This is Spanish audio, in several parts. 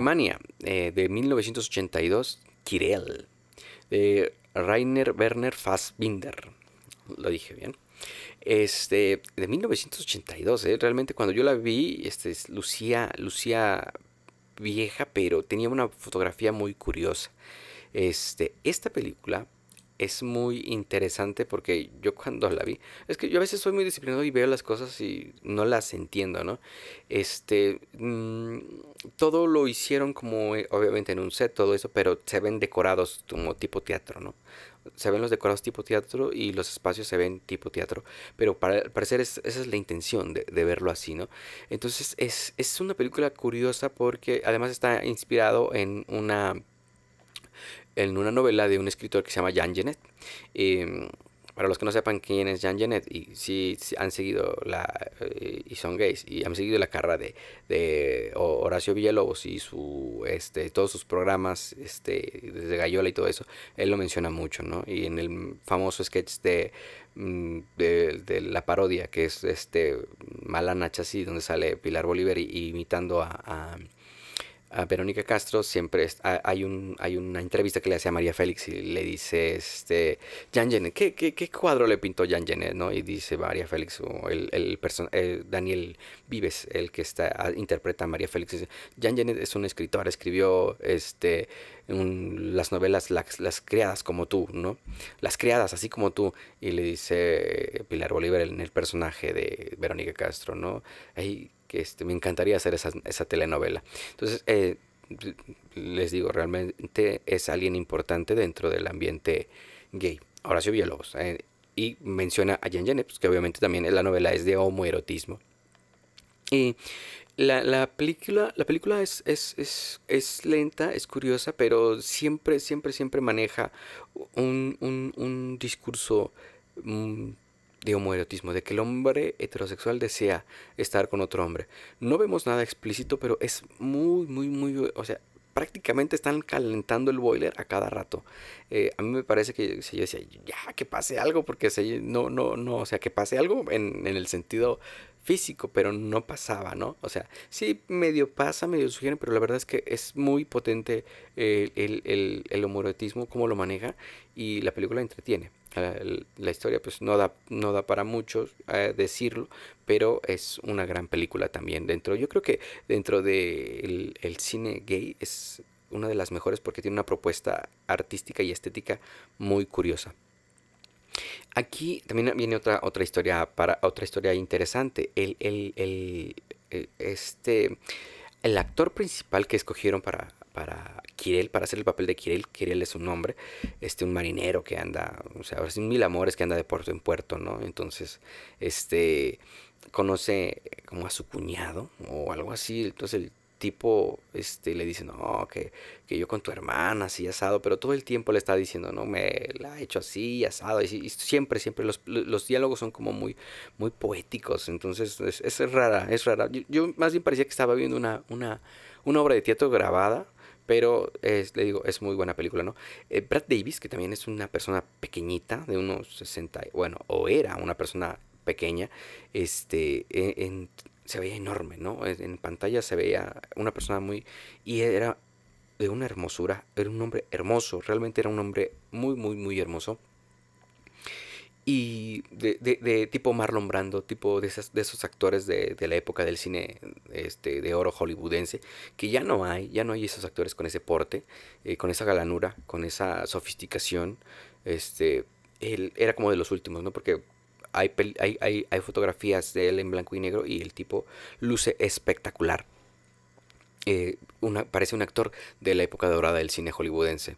Alemania, eh, de 1982, Kirel, de Rainer Werner Fassbinder. Lo dije bien. Este, de 1982, eh, realmente cuando yo la vi, este, lucía, lucía vieja, pero tenía una fotografía muy curiosa. Este, esta película es muy interesante porque yo cuando la vi, es que yo a veces soy muy disciplinado y veo las cosas y no las entiendo, ¿no? Este, mm, todo lo hicieron como eh, obviamente en un set, todo eso, pero se ven decorados como tipo teatro, ¿no? Se ven los decorados tipo teatro y los espacios se ven tipo teatro, pero para, al parecer esa es la intención de, verlo así, ¿no? Entonces es, es una película curiosa porque además está inspirado en una en una novela de un escritor que se llama Jan Genet. y em, para los que no sepan quién es Jan Genet y si han seguido la eh, y son gays y han seguido la carrera de, Horacio Villalobos y su este todos sus programas este desde Gallola y todo eso él lo menciona mucho no y en el famoso sketch de mm, de, la parodia que es este Mala Nacha donde sale Pilar Bolívar imitando a a Verónica Castro siempre hay, un, hay una entrevista que le hace a María Félix y le dice, este, Jan Jenner, ¿qué, cuadro le pintó Jan Jenner? ¿no? Y dice María Félix, o el, el, eh, Daniel Vives, el que está, interpreta a María Félix, dice, Jan Jenner es un escritor, escribió este, las novelas las, criadas como tú, ¿no? Las criadas así como tú. Y le dice Pilar Bolívar en el personaje de Verónica Castro, ¿no? Ahí que este, me encantaría hacer esa, telenovela. Entonces, eh, les digo, realmente es alguien importante dentro del ambiente gay. Horacio Villalobos. Eh, y menciona a Jan Jennings, pues, que obviamente también la novela es de homoerotismo. Y la, película, la película es, es, lenta, es curiosa, pero siempre, siempre, siempre maneja un, discurso mm, de homoerotismo, de que el hombre heterosexual desea estar con otro hombre. No vemos nada explícito, pero es muy, muy, muy, o sea, prácticamente están calentando el boiler a cada rato. Eh, a mí me parece que si yo decía, ya, que pase algo, porque no, no, no, o sea, que pase algo en, el sentido físico, pero no pasaba, ¿no? O sea, sí, medio pasa, medio sugiere pero la verdad es que es muy potente eh, el, el homoerotismo, cómo lo maneja y la película entretiene. La, historia pues no da, no da para muchos eh, decirlo, pero es una gran película también dentro. Yo creo que dentro del de el cine gay es una de las mejores porque tiene una propuesta artística y estética muy curiosa. Aquí también viene otra, otra historia para otra historia interesante. el eh, este, el actor principal que escogieron para, para Kirel, para hacer el papel de Kirel. Kirel es un hombre, este, un marinero que anda, o sea, ahora mil amores que anda de puerto en puerto, ¿no? Entonces, este, conoce como a su cuñado o algo así. Entonces el tipo este, le dice, no, que, yo con tu hermana, así asado, pero todo el tiempo le está diciendo, no, me la he hecho así, asado, y, siempre, siempre los, diálogos son como muy, muy poéticos, entonces es, rara, es rara. Yo, más bien parecía que estaba viendo una, una, una obra de teatro grabada pero es, le digo, es muy buena película, ¿no? Eh, Brad Davis, que también es una persona pequeñita, de unos 60, bueno, o era una persona pequeña, este, e, se veía enorme, ¿no? en, pantalla se veía una persona muy... Y era de una hermosura, era un hombre hermoso, realmente era un hombre muy, muy, muy hermoso y de, tipo Marlon Brando, tipo de, esas, de esos actores de, la época del cine este, de oro hollywoodense, que ya no hay, ya no hay esos actores con ese porte, eh, con esa galanura, con esa sofisticación. Este, él era como de los últimos, ¿no? Porque hay, hay, hay, fotografías de él en blanco y negro y el tipo luce espectacular. Eh, una, parece un actor de la época dorada del cine hollywoodense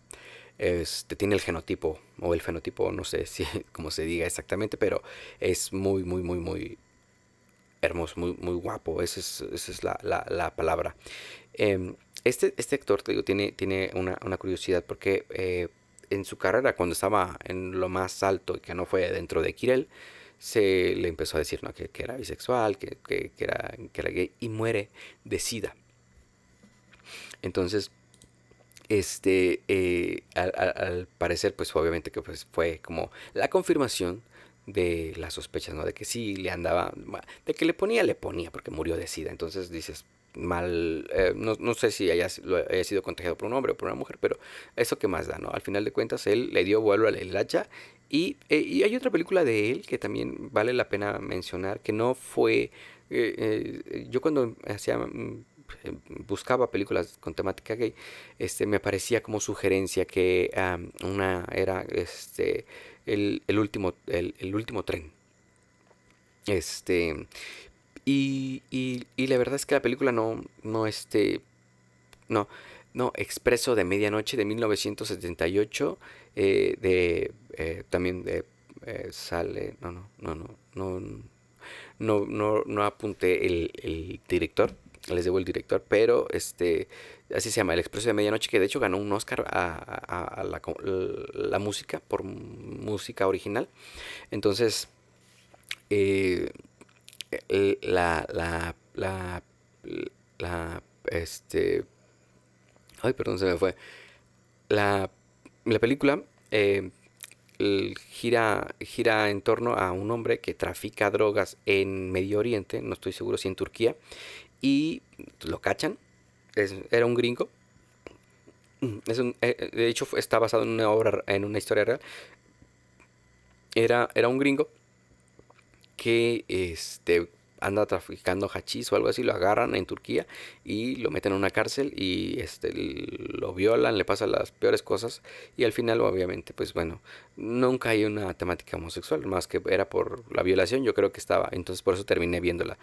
este, tiene el genotipo o el fenotipo, no sé si como se diga exactamente, pero es muy, muy, muy, muy hermoso, muy, muy guapo. Esa es, esa es la, palabra. Em, este, este, actor, te tiene, tiene una, curiosidad porque eh, en su carrera, cuando estaba en lo más alto, y que no fue dentro de Kirel, se le empezó a decir ¿no? que, era bisexual, era, que era gay y muere de sida. Entonces, este, eh, al, parecer, pues obviamente que pues, fue como la confirmación de las sospechas, ¿no? De que sí le andaba, de que le ponía, le ponía, porque murió de sida. Entonces dices, mal, eh, no, sé si haya, sido contagiado por un hombre o por una mujer, pero eso que más da, ¿no? Al final de cuentas, él le dio vuelo a la Y, eh, y hay otra película de él que también vale la pena mencionar, que no fue yo cuando hacía mm, eh, buscaba películas con temática gay, este, me parecía como sugerencia que una era este, el, último, el, último tren. Este, y, la verdad es que la película no, no, este, no, no, Expreso de Medianoche de 1978, eh, de, eh, también de, sale, no, no, no, no, no, no, no, no apunté el, el director, les debo el director, pero este, así se llama, El Expreso de Medianoche, que de hecho ganó un Oscar a, la, música, por música original. Entonces, eh, eh, la, la, la, este, ay, perdón, se me fue. La, la película eh, gira, gira en torno a un hombre que trafica drogas en Medio Oriente, no estoy seguro si en Turquía, y lo cachan. era un gringo. Eh, eh, de hecho, está basado en una obra, en una historia real. Era, era un gringo que este, anda traficando hachís o algo así, lo agarran en Turquía y lo meten en una cárcel y este lo violan, le pasan las peores cosas y al final obviamente pues bueno, nunca hay una temática homosexual, más que era por la violación, yo creo que estaba, entonces por eso terminé viéndola.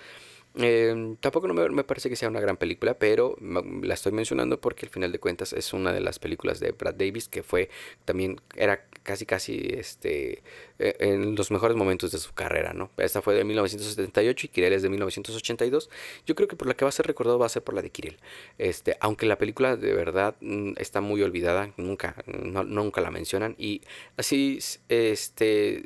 Em, tampoco no me, parece que sea una gran película, pero la estoy mencionando porque al final de cuentas es una de las películas de Brad Davis que fue también, era casi casi este, e, en los mejores momentos de su carrera, ¿no? Esta fue de 1978 y Kirel es de 1982. Yo creo que por la que va a ser recordado va a ser por la de Kirel. Este, aunque la película de verdad mm, está muy olvidada, nunca, nunca la mencionan y así, este,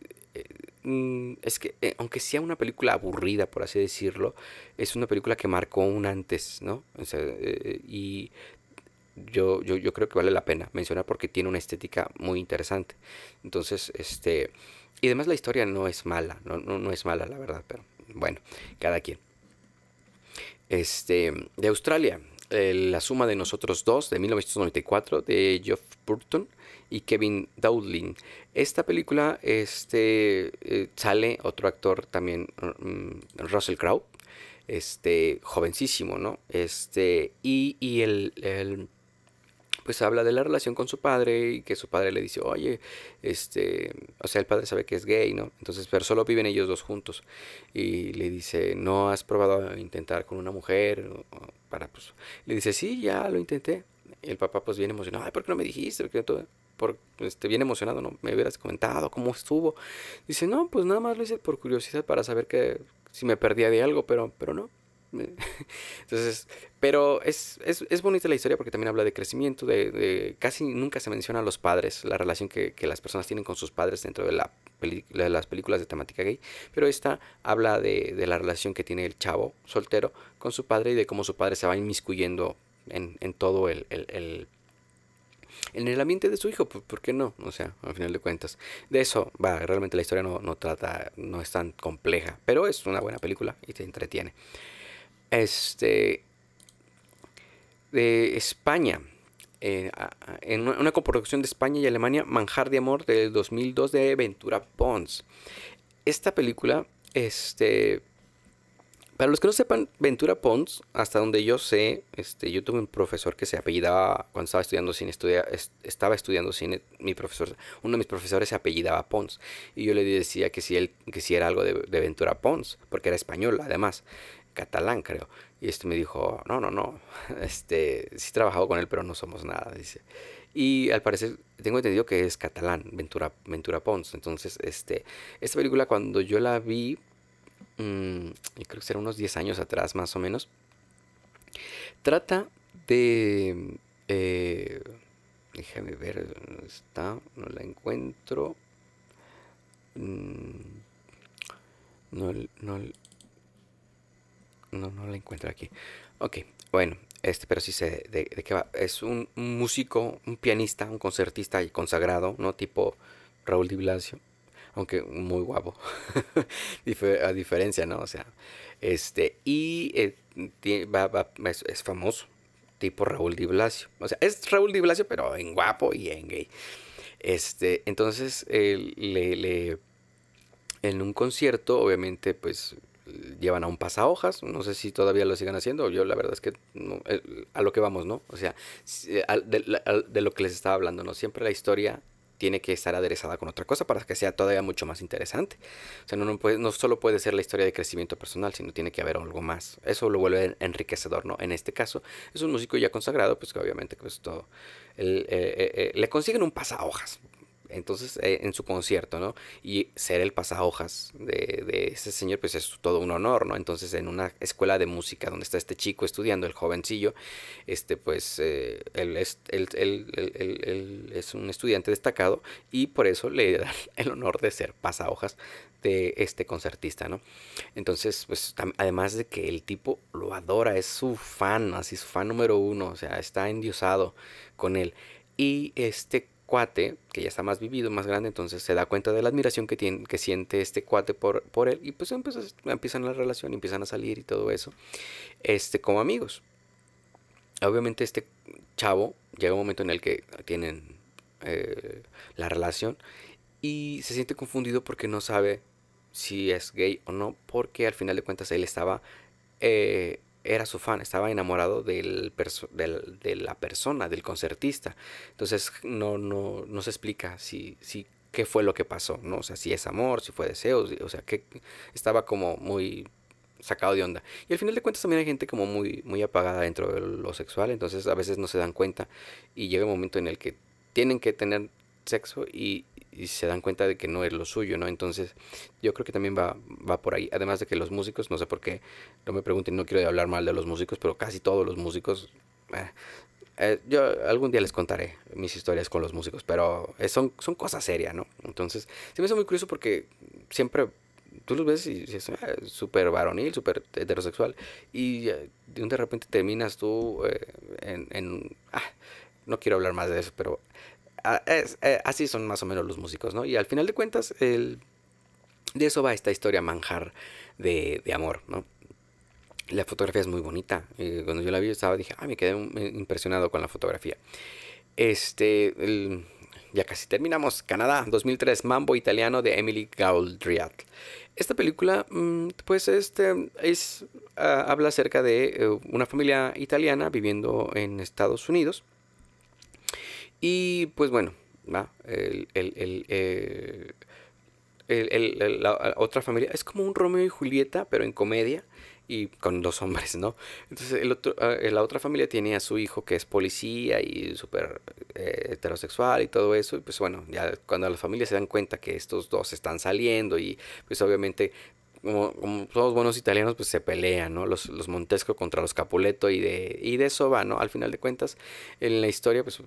Mm, es que, eh, aunque sea una película aburrida, por así decirlo, es una película que marcó un antes, ¿no? Eh, y yo, yo, creo que vale la pena mencionar porque tiene una estética muy interesante. Entonces, este. Y además la historia no es mala, no, no, es mala, la verdad, pero bueno, cada quien. Este, de Australia, eh, La suma de nosotros dos, de 1994, de Geoff Burton y Kevin Dowling. Esta película este, eh, sale otro actor también, mm, Russell Crowe, este, jovencísimo, ¿no? Este, y, él pues habla de la relación con su padre y que su padre le dice, oye, este, o sea, el padre sabe que es gay, ¿no? Entonces, pero solo viven ellos dos juntos. Y le dice, ¿no has probado a intentar con una mujer? Para, pues, le dice, sí, ya lo intenté. el papá pues viene emocionado, ay, ¿por qué no me dijiste? ¿Por qué por, este, pues, bien emocionado, ¿no? Me hubieras comentado cómo estuvo. Dice, no, pues nada más lo hice por curiosidad para saber que si me perdía de algo, pero, pero no. Entonces, pero es, es, es, bonita la historia porque también habla de crecimiento, de, casi nunca se menciona a los padres, la relación que, las personas tienen con sus padres dentro de, la de las películas de temática gay, pero esta habla de, la relación que tiene el chavo soltero con su padre y de cómo su padre se va inmiscuyendo en, todo el en el ambiente de su hijo, pues, ¿por qué no? O sea, al final de cuentas. De eso, va, realmente la historia no, trata, no es tan compleja, pero es una buena película y te entretiene. Este, de España, eh, en una coproducción de España y Alemania, Manjar de Amor del 2002 de Ventura Pons. Esta película, este, para los que no sepan, Ventura Pons, hasta donde yo sé, este, yo tuve un profesor que se apellidaba, cuando estaba estudiando cine, estaba estudiando cine, mi profesor, uno de mis profesores se apellidaba Pons. Y yo le decía que si él, que era algo de, de Ventura Pons, porque era español, además, catalán, creo. Y este me dijo, no, no, no, este, sí he trabajado con él, pero no somos nada, dice. Y al parecer tengo entendido que es catalán, Ventura, Ventura Pons. Entonces, este, esta película cuando yo la vi, Mm, yo creo que será unos 10 años atrás más o menos, trata de... Eh, déjame ver, está? No la encuentro. Mm, no, no, no, la encuentro aquí. Ok, bueno, este, pero sí sé de, qué va. Es un, músico, un pianista, un concertista y consagrado, ¿no? Tipo Raúl de Blasio aunque muy guapo, a diferencia, ¿no? O sea, este, y eh, es, famoso, tipo Raúl Di Blasio. O sea, es Raúl Di Blasio, pero en guapo y en gay. Este, entonces, le, en un concierto, obviamente, pues llevan a un pasahojas, no sé si todavía lo sigan haciendo, yo la verdad es que eh, a lo que vamos, ¿no? O sea, de, lo que les estaba hablando, ¿no? Siempre la historia tiene que estar aderezada con otra cosa para que sea todavía mucho más interesante. O sea, no, solo puede ser la historia de crecimiento personal, sino tiene que haber algo más. Eso lo vuelve enriquecedor, ¿no? En este caso, es un músico ya consagrado, pues que obviamente pues, eh, eh, eh, le consiguen un pasahojas, entonces eh, en su concierto, ¿no? Y ser el pasahojas de, ese señor, pues es todo un honor, ¿no? Entonces en una escuela de música donde está este chico estudiando, el jovencillo, este pues eh, él, es, un estudiante destacado y por eso le da el honor de ser pasahojas de este concertista, ¿no? Entonces, pues además de que el tipo lo adora, es su fan, así su fan número uno, o sea, está endiosado con él. Y este cuate, que ya está más vivido, más grande, entonces se da cuenta de la admiración que, tiene, que siente este cuate por, él y pues empiezan la relación, empiezan a salir y todo eso, este, como amigos. Obviamente este chavo llega un momento en el que tienen eh, la relación y se siente confundido porque no sabe si es gay o no, porque al final de cuentas él estaba... Eh, era su fan, estaba enamorado del de la persona, del concertista. Entonces no, no, no se explica si, si qué fue lo que pasó, ¿no? O sea, si es amor, si fue deseo, o sea, que estaba como muy sacado de onda. Y al final de cuentas también hay gente como muy, muy apagada dentro de lo sexual, entonces a veces no se dan cuenta y llega un momento en el que tienen que tener sexo y, se dan cuenta de que no es lo suyo, ¿no? Entonces yo creo que también va, por ahí, además de que los músicos, no sé por qué, no me pregunten, no quiero hablar mal de los músicos, pero casi todos los músicos... Eh, eh, yo algún día les contaré mis historias con los músicos, pero eh, son, son cosas serias, ¿no? Entonces, se me hace muy curioso porque siempre tú los ves y, ah, es súper varonil, súper heterosexual, y de repente terminas tú en... Ah, no quiero hablar más de eso, pero eh, así son más o menos los músicos, ¿no? Y al final de cuentas, de eso va esta historia manjar de, amor, ¿no? La fotografía es muy bonita. Eh, cuando yo la vi, estaba, dije, ah, me quedé eh, impresionado con la fotografía. Este, ya casi terminamos. Canadá, 2003, Mambo Italiano de Emily Gaudriat Esta película, mm, pues, este, es, ah, habla acerca de una familia italiana viviendo en Estados Unidos y pues bueno, ¿va? El, el, el, eh, el, la otra familia es como un Romeo y Julieta, pero en comedia y con dos hombres, ¿no? Entonces el otro, ah, la otra familia tiene a su hijo que es policía y súper eh, heterosexual y todo eso, y pues bueno, ya cuando las familias se dan cuenta que estos dos están saliendo y pues obviamente como, como, todos buenos italianos, pues se pelean, ¿no? Los, los Montesco contra los Capuleto y de, y de eso va, ¿no? Al final de cuentas, en la historia, pues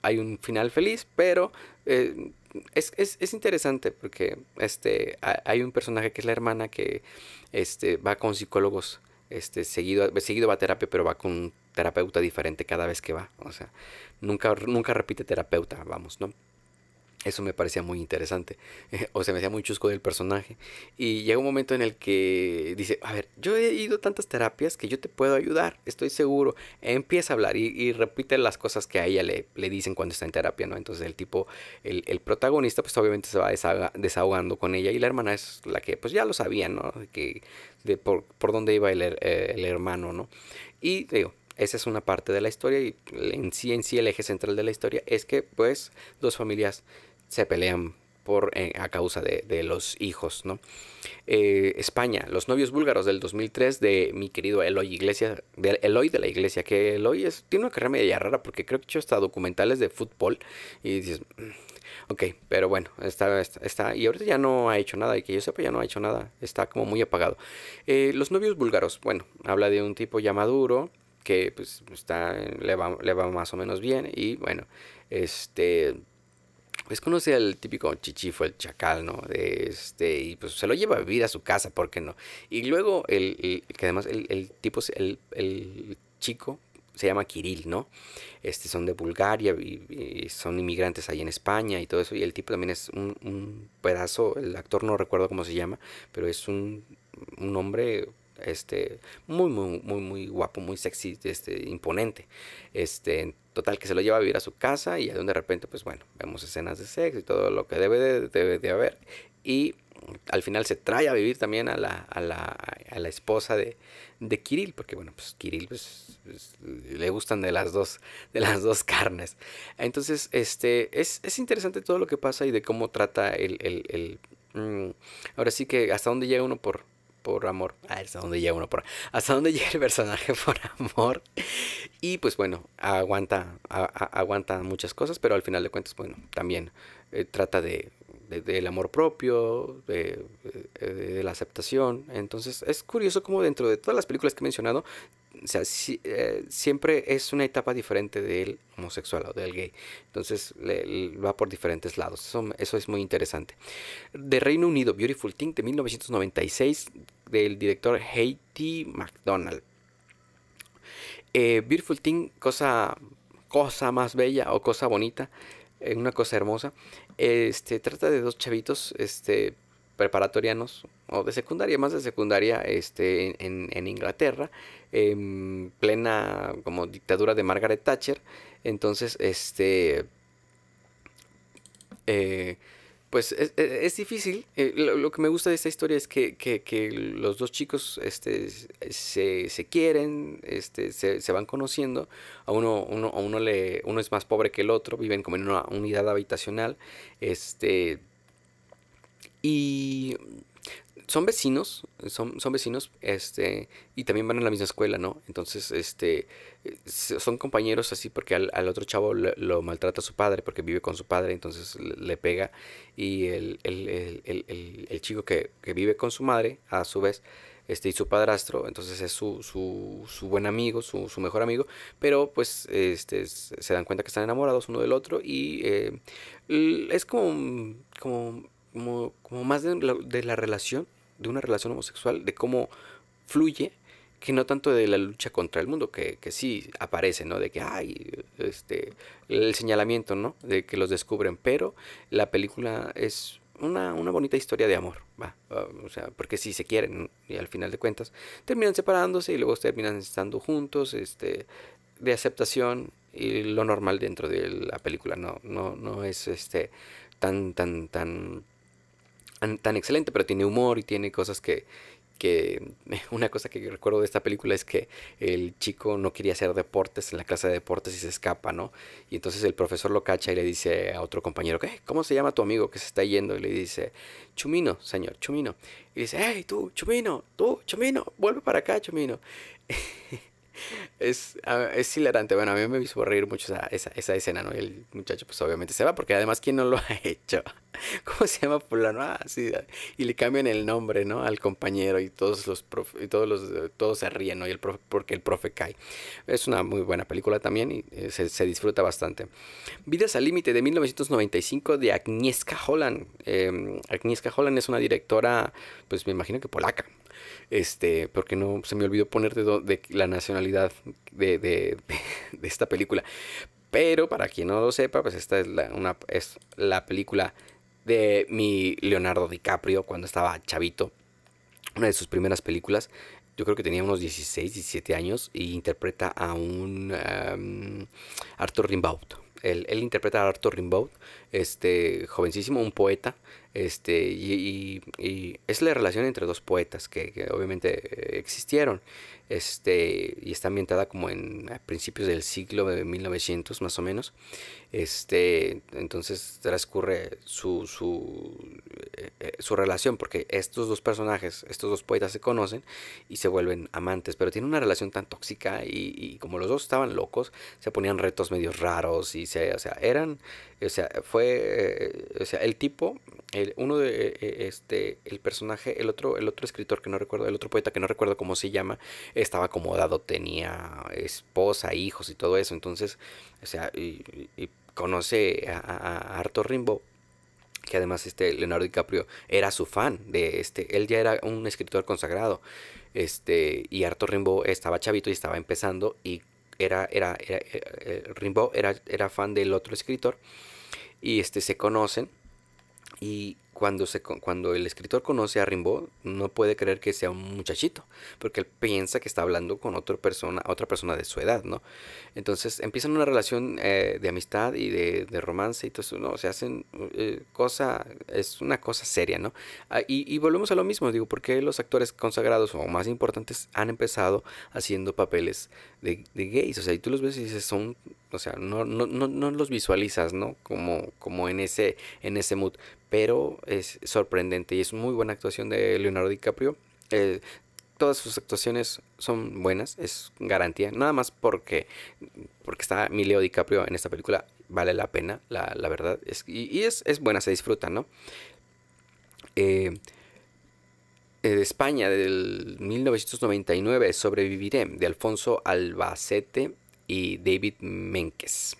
hay un final feliz, pero eh, es, es, es, interesante porque este, hay un personaje que es la hermana que este, va con psicólogos, este, seguido, seguido va a terapia, pero va con un terapeuta diferente cada vez que va, o sea, nunca, nunca repite terapeuta, vamos, ¿no? Eso me parecía muy interesante. o se me hacía muy chusco del personaje. Y llega un momento en el que dice, a ver, yo he ido tantas terapias que yo te puedo ayudar, estoy seguro. Empieza a hablar y, repite las cosas que a ella le, dicen cuando está en terapia, ¿no? Entonces el tipo, el, protagonista, pues obviamente se va desahogando con ella. Y la hermana es la que, pues ya lo sabía, ¿no? Que de por, dónde iba el, eh, el hermano, ¿no? Y digo, esa es una parte de la historia y en sí, en sí el eje central de la historia es que pues dos familias se pelean por, eh, a causa de, los hijos. ¿no? Eh, España, los novios búlgaros del 2003 de mi querido Eloy Iglesia. de Eloy de la Iglesia, que Eloy es, tiene una carrera media rara porque creo que he hecho hasta documentales de fútbol y dices, mm, ok, pero bueno, está, está, y ahorita ya no ha hecho nada, y que yo sepa ya no ha hecho nada, está como muy apagado. Eh, los novios búlgaros, bueno, habla de un tipo ya maduro que pues está, le va, le va más o menos bien y bueno, este pues conoce al típico chichifo, el chacal, ¿no? este, y pues se lo lleva a vivir a su casa, ¿por qué no? Y luego, el, que además el, tipo, el, el, chico se llama Kirill, ¿no? Este, son de Bulgaria y, son inmigrantes ahí en España y todo eso. Y el tipo también es un, pedazo, el actor no recuerdo cómo se llama, pero es un, un hombre este, muy, muy, muy, muy guapo, muy sexy, este, imponente. Este, total, que se lo lleva a vivir a su casa y de repente, pues bueno, vemos escenas de sexo y todo lo que debe de, haber. Y al final se trae a vivir también a la, esposa de, de Kirill, porque bueno, pues Kirill pues, le gustan de las dos, de las dos carnes. Entonces, este, es, interesante todo lo que pasa y de cómo trata el, mm, ahora sí que hasta dónde llega uno por, por amor. Ah, hasta dónde llega uno por hasta dónde llega el personaje por amor. Y pues bueno, aguanta, aguanta muchas cosas, pero al final de cuentas, bueno, también eh, trata de, del amor propio, de, eh, de, la aceptación. Entonces es curioso como dentro de todas las películas que he mencionado, o sea, eh, siempre es una etapa diferente del homosexual o del gay. Entonces va por diferentes lados. Eso, es muy interesante. De Reino Unido, Beautiful Thing de 1996 del director Haiti McDonald. Eh, Beautiful Thing, cosa, cosa más bella o cosa bonita, eh, una cosa hermosa. Este, trata de dos chavitos, este, preparatorianos o de secundaria, más de secundaria, este, en, en Inglaterra, en plena como dictadura de Margaret Thatcher. Entonces, este, eh, pues es, difícil. Eh, lo, que me gusta de esta historia es que, los dos chicos este, se, quieren, este, se, van conociendo. A uno, uno, a uno, le, uno es más pobre que el otro, viven como en una unidad habitacional. Este, y son vecinos, son, son vecinos, este, y también van a la misma escuela, ¿no? Entonces, este, son compañeros así porque al, otro chavo lo, maltrata su padre porque vive con su padre, entonces le, pega. Y el, chico que, vive con su madre, a su vez, este, y su padrastro, entonces es su, su, buen amigo, su, mejor amigo, pero pues este, se dan cuenta que están enamorados uno del otro y eh, es como, como como, más de la, relación, de una relación homosexual, de cómo fluye que no tanto de la lucha contra el mundo, que, que sí aparece, ¿no? De que hay este, el señalamiento, ¿no? De que los descubren, pero la película es una, bonita historia de amor, va, o sea, porque sí se quieren y al final de cuentas terminan separándose y luego terminan estando juntos, este, de aceptación y lo normal dentro de la película, no, no, no es este tan, tan, tan tan excelente, pero tiene humor y tiene cosas que, una cosa que recuerdo de esta película es que el chico no quería hacer deportes en la clase de deportes y se escapa, ¿no? Y entonces el profesor lo cacha y le dice a otro compañero, ¿qué? Eh, ¿Cómo se llama tu amigo que se está yendo? Y le dice, Chumino, señor, Chumino. Y dice, hey, tú, Chumino, tú, Chumino, vuelve para acá, Chumino. es, ah, es, hilarante. Bueno, a mí me hizo reír mucho esa, esa, escena, ¿no? Y el muchacho, pues obviamente se va, porque además, ¿quién no lo ha hecho? ¿Cómo se llama Ah, sí. Y le cambian el nombre, ¿no? Al compañero y todos los profe, y todos los todos se ríen, ¿no? el porque el profe cae. Es una muy buena película también y eh, se, disfruta bastante. Vidas al límite de 1995 de Agnieszka Holland. Em, Agnieszka Holland es una directora, pues me imagino que polaca, este, porque no se me olvidó poner de, la nacionalidad de, esta película. Pero para quien no lo sepa, pues esta es la, una, es la película de mi Leonardo DiCaprio cuando estaba chavito. Una de sus primeras películas. Yo creo que tenía unos 16, 17 años y interpreta a un em, Arthur Rimbaud. Él, él, interpreta a Arthur Rimbaud, este, jovencísimo, un poeta, este, y, y, es la relación entre dos poetas que, obviamente existieron, este, y está ambientada como en principios del siglo de 1900 más o menos, este, entonces transcurre su, eh, eh, su, relación, porque estos dos personajes, estos dos poetas se conocen y se vuelven amantes, pero tienen una relación tan tóxica y, como los dos estaban locos, se ponían retos medio raros y se, o sea, eran, o sea, fue eh, sea, el tipo, el, uno de, eh, eh, este, el personaje, el otro, el otro escritor que no recuerdo, el otro poeta que no recuerdo cómo se llama, estaba acomodado, tenía esposa, hijos y todo eso, entonces, o sea, y, conoce a, a, Arthur Rimbaud que además este Leonardo DiCaprio era su fan de este, él ya era un escritor consagrado, este, y Arthur Rimbaud estaba chavito y estaba empezando y era, era, era, era fan del otro escritor y este, se conocen y cuando, se, cuando el escritor conoce a Rimbaud, no puede creer que sea un muchachito, porque él piensa que está hablando con otra persona, otra persona de su edad, ¿no? Entonces empiezan una relación eh, de amistad y de, romance y todo eso, ¿no? Se hacen eh, cosa, es una cosa seria, ¿no? Ah, y, volvemos a lo mismo, digo, porque los actores consagrados o más importantes han empezado haciendo papeles de, gays, o sea, y tú los ves y dices, son, o sea, no, no, los visualizas, ¿no? Como, como en, ese, en ese mood pero es sorprendente y es muy buena actuación de Leonardo DiCaprio. Eh, todas sus actuaciones son buenas, es garantía, nada más porque, porque está Leo DiCaprio en esta película, vale la pena, la, verdad, y, es, buena, se disfruta, ¿no? de eh, España del 1999, Sobreviviré, de Alfonso Albacete y David Menquez.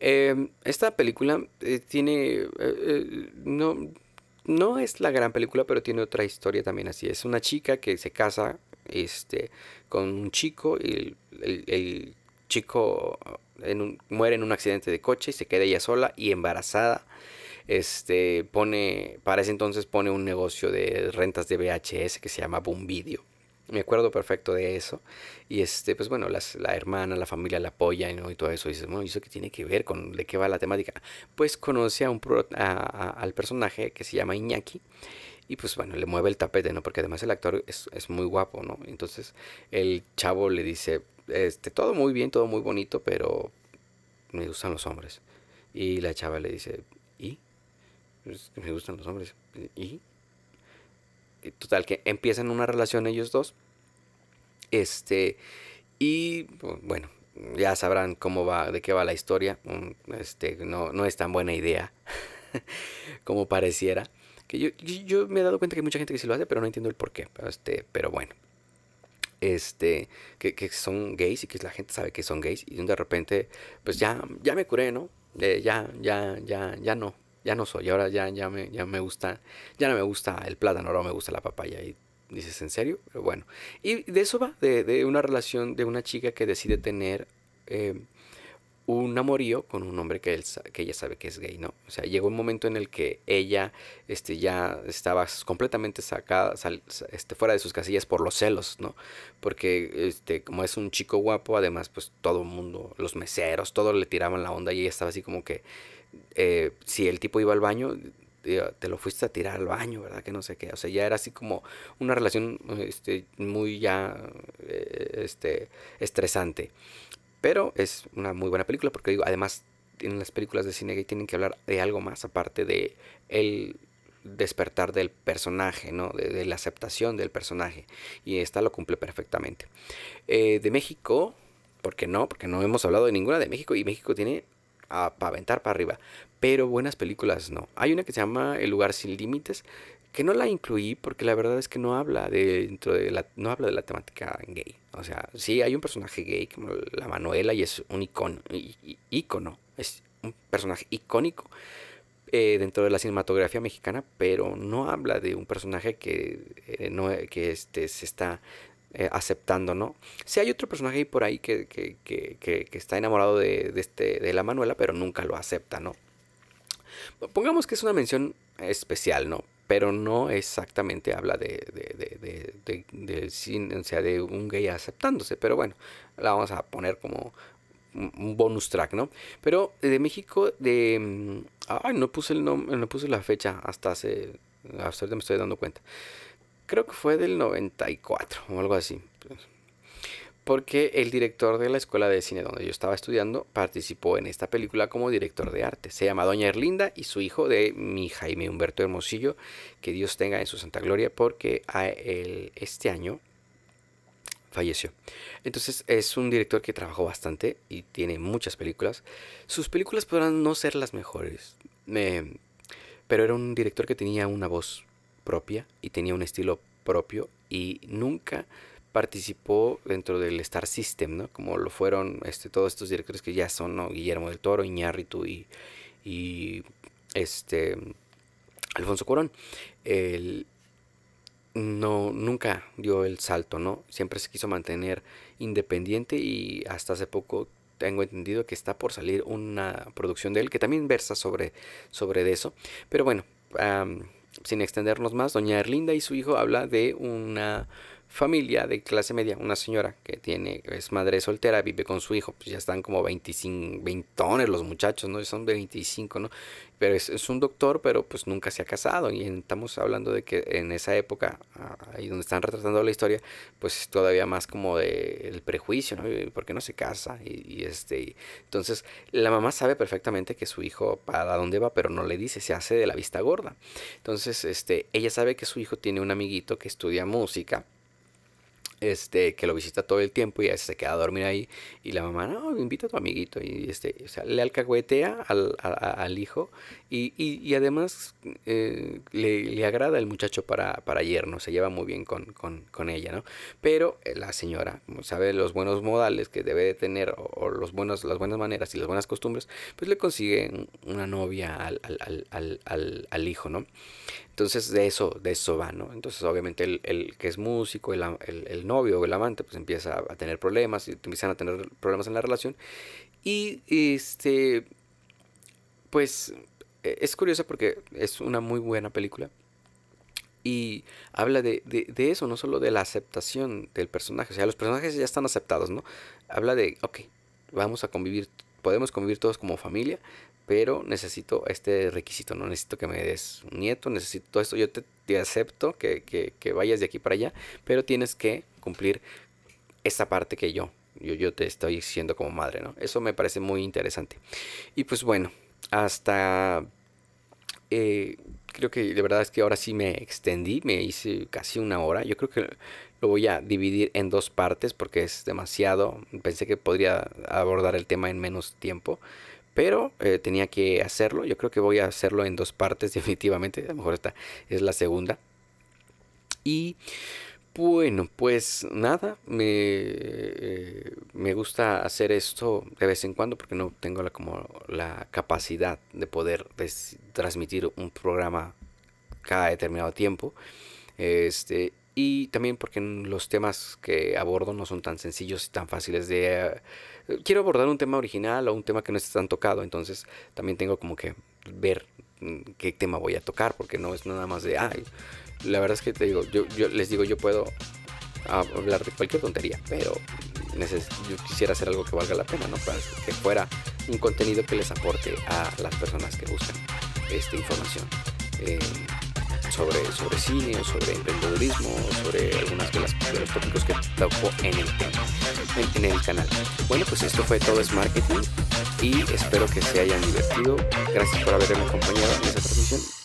Em, esta película eh, tiene... Eh, eh, no, no es la gran película, pero tiene otra historia también así. Es una chica que se casa este, con un chico y el, chico muere en un accidente de coche y se queda ella sola y embarazada. Este pone, para ese entonces pone un negocio de rentas de VHS que se llama Boom Video me acuerdo perfecto de eso. Y este, pues bueno, la hermana, la familia la apoya y todo eso. Y dices, bueno, ¿y eso qué tiene que ver con de qué va la temática? Pues conoce a un al personaje que se llama Iñaki. Y pues bueno, le mueve el tapete, ¿no? Porque además el actor es, muy guapo, ¿no? Entonces el chavo le dice, este, todo muy bien, todo muy bonito, pero me gustan los hombres. Y la chava le dice, ¿y? Pues, me gustan los hombres. ¿Y? total, que empiezan una relación ellos dos. Este, y bueno, ya sabrán cómo va, de qué va la historia. Este, no, no es tan buena idea como pareciera. Que yo, yo, me he dado cuenta que hay mucha gente que se lo hace, pero no entiendo el por qué. Este, pero bueno. Este, que, que son gays y que la gente sabe que son gays. Y de repente, pues ya, ya me curé, ¿no? Eh, ya, ya, ya, ya no ya no soy, ahora ya, ya, me, ya me gusta, ya no me gusta el plátano, ahora me gusta la papaya y dices, ¿en serio? Pero bueno, y de eso va, de, una relación de una chica que decide tener eh, un amorío con un hombre que, él, que ella sabe que es gay, ¿no? O sea, llegó un momento en el que ella este, ya estaba completamente sacada, este, fuera de sus casillas por los celos, ¿no? Porque este, como es un chico guapo, además, pues todo el mundo, los meseros, todos le tiraban la onda y ella estaba así como que eh, si el tipo iba al baño, te lo fuiste a tirar al baño, ¿verdad? Que no sé qué. O sea, ya era así como una relación este, muy ya eh, este, estresante. Pero es una muy buena película porque digo, además en las películas de cine gay tienen que hablar de algo más aparte de el despertar del personaje, ¿no? De, la aceptación del personaje. Y esta lo cumple perfectamente. Eh, de México, ¿por qué no? Porque no hemos hablado de ninguna de México y México tiene para aventar para arriba. Pero buenas películas no. Hay una que se llama El lugar sin límites, que no la incluí porque la verdad es que no habla de, dentro de la, no habla de la temática gay. O sea, sí hay un personaje gay como la Manuela y es un icono, icono es un personaje icónico eh, dentro de la cinematografía mexicana, pero no habla de un personaje que, eh, no, que este, se está eh, aceptando, ¿no? Si hay otro personaje ahí por ahí que, está enamorado de, este, de la Manuela, pero nunca lo acepta, ¿no? Pongamos que es una mención especial, ¿no? Pero no exactamente habla de, de, de de un gay aceptándose, pero bueno, la vamos a poner como un bonus track, ¿no? Pero de México, de... Mm, ay, no puse, el no puse la fecha hasta hace... Hasta ahorita me estoy dando cuenta creo que fue del 94 o algo así. Porque el director de la escuela de cine donde yo estaba estudiando participó en esta película como director de arte. Se llama Doña Erlinda y su hijo de mi Jaime Humberto Hermosillo, que Dios tenga en su santa gloria, porque ah, este año falleció. Entonces es un director que trabajó bastante y tiene muchas películas. Sus películas podrán no ser las mejores, eh, pero era un director que tenía una voz propia y tenía un estilo propio y nunca participó dentro del Star System, ¿no? Como lo fueron este, todos estos directores que ya son, Guillermo del Toro, Iñárritu y, este, Alfonso Cuarón. Él no, nunca dio el salto, ¿no? Siempre se quiso mantener independiente y hasta hace poco tengo entendido que está por salir una producción de él que también versa sobre, sobre eso. Pero bueno, sin extendernos más, doña Erlinda y su hijo habla de una familia de clase media, una señora que tiene, es madre soltera, vive con su hijo, pues ya están como 25, 20 los muchachos, ¿no? Son de 25, ¿no? Pero es, un doctor, pero pues nunca se ha casado y estamos hablando de que en esa época, ahí donde están retratando la historia, pues todavía más como de el prejuicio, ¿no? ¿Por qué no se casa? Y, este, entonces la mamá sabe perfectamente que su hijo para dónde va, pero no le dice, se hace de la vista gorda. Entonces, este, ella sabe que su hijo tiene un amiguito que estudia música, este, que lo visita todo el tiempo y a se queda a dormir ahí. Y la mamá, no, invita a tu amiguito. Y este, o sea, le alcahuetea al, hijo y, además eh, le, agrada el muchacho para, para yerno, se lleva muy bien con, ella, ¿no? Pero eh, la señora, sabe los buenos modales que debe de tener o, los buenos, las buenas maneras y las buenas costumbres, pues le consigue una novia al, al hijo, ¿no? Entonces de eso, de eso va, ¿no? Entonces obviamente el, que es músico, el, el, novio o el amante, pues empieza a tener problemas, y empiezan a tener problemas en la relación. Y este, pues e, es curiosa porque es una muy buena película. Y habla de, de, eso, no solo de la aceptación del personaje. O sea, los personajes ya están aceptados, ¿no? Habla de, ok, vamos a convivir, podemos convivir todos como familia, pero necesito este requisito, no necesito que me des un nieto, necesito esto, yo te, acepto que, vayas de aquí para allá, pero tienes que cumplir ...esa parte que yo, yo, yo te estoy exigiendo como madre, ¿no? Eso me parece muy interesante. Y pues bueno, hasta... Eh, creo que de verdad es que ahora sí me extendí, me hice casi una hora. Yo creo que lo voy a dividir en dos partes porque es demasiado. Pensé que podría abordar el tema en menos tiempo pero eh, tenía que hacerlo. Yo creo que voy a hacerlo en dos partes definitivamente. A lo mejor esta es la segunda. Y bueno, pues nada, me, eh, me gusta hacer esto de vez en cuando porque no tengo la, como la capacidad de poder transmitir un programa cada determinado tiempo. Este, y también porque los temas que abordo no son tan sencillos y tan fáciles de... Eh, quiero abordar un tema original o un tema que no esté tan tocado, entonces también tengo como que ver qué tema voy a tocar, porque no es nada más de, ay, la verdad es que te digo, yo, yo les digo, yo puedo hablar de cualquier tontería, pero yo quisiera hacer algo que valga la pena, ¿no? que fuera un contenido que les aporte a las personas que buscan esta información. Eh, sobre, sobre cine o sobre emprendedurismo sobre algunas de, las, los tópicos que toco en el en el canal. Bueno, pues esto fue todo es marketing y espero que se hayan divertido. Gracias por haberme acompañado en esta transmisión